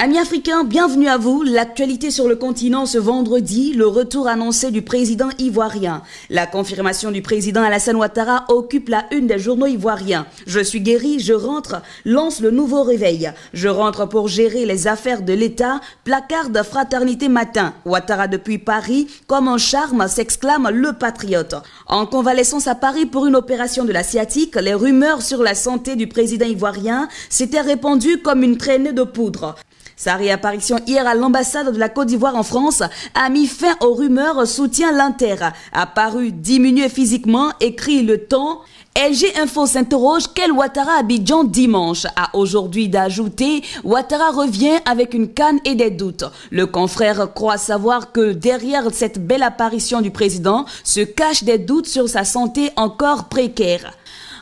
Amis africains, bienvenue à vous. L'actualité sur le continent ce vendredi, le retour annoncé du président ivoirien. La confirmation du président Alassane Ouattara occupe la une des journaux ivoiriens. Je suis guéri, je rentre, lance le nouveau réveil. Je rentre pour gérer les affaires de l'État, placard de fraternité matin. Ouattara depuis Paris, comme un charme, s'exclame le patriote. En convalescence à Paris pour une opération de la sciatique, les rumeurs sur la santé du président ivoirien s'étaient répandues comme une traînée de poudre. Sa réapparition hier à l'ambassade de la Côte d'Ivoire en France a mis fin aux rumeurs soutien l'Inter. Apparu diminué physiquement, écrit le temps. LG Info s'interroge quel Ouattara Abidjan dimanche a aujourd'hui d'ajouter Ouattara revient avec une canne et des doutes. Le confrère croit savoir que derrière cette belle apparition du président se cachent des doutes sur sa santé encore précaire.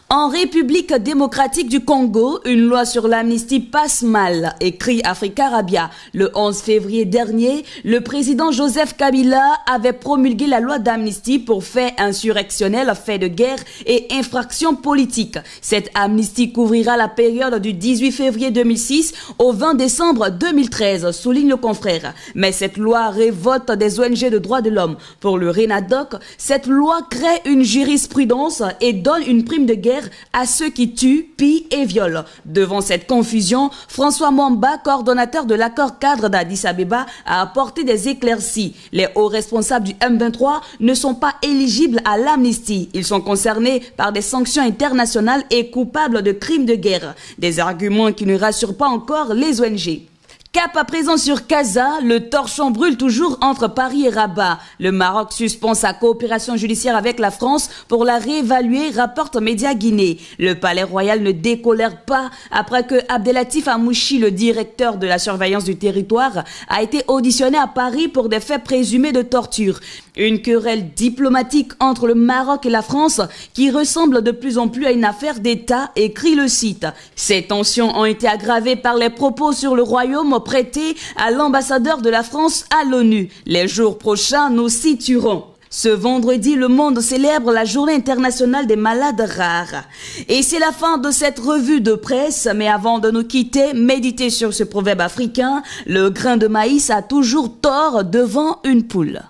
En République démocratique du Congo, une loi sur l'amnistie passe mal, écrit Africa Arabia. Le 11 février dernier, le président Joseph Kabila avait promulgué la loi d'amnistie pour faits insurrectionnels, faits de guerre et infractions politiques. Cette amnistie couvrira la période du 18 février 2006 au 20 décembre 2013, souligne le confrère. Mais cette loi révolte des ONG de droits de l'homme. Pour le RENADOC, cette loi crée une jurisprudence et donne une prime de guerre à ceux qui tuent, pillent et violent. Devant cette confusion, François Momba, coordonnateur de l'accord cadre d'Addis Abeba, a apporté des éclaircies. Les hauts responsables du M23 ne sont pas éligibles à l'amnistie. Ils sont concernés par des sanctions internationales et coupables de crimes de guerre. Des arguments qui ne rassurent pas encore les ONG. Cap à présent sur Casa, le torchon brûle toujours entre Paris et Rabat. Le Maroc suspend sa coopération judiciaire avec la France pour la réévaluer, rapporte Média Guinée. Le palais royal ne décolère pas après que Abdelatif Amouchi, le directeur de la surveillance du territoire, a été auditionné à Paris pour des faits présumés de torture. Une querelle diplomatique entre le Maroc et la France qui ressemble de plus en plus à une affaire d'État, écrit le site. Ces tensions ont été aggravées par les propos sur le royaume prêtés à l'ambassadeur de la France à l'ONU. Les jours prochains nous situerons. Ce vendredi, le monde célèbre la journée internationale des malades rares. Et c'est la fin de cette revue de presse, mais avant de nous quitter, méditez sur ce proverbe africain, le grain de maïs a toujours tort devant une poule.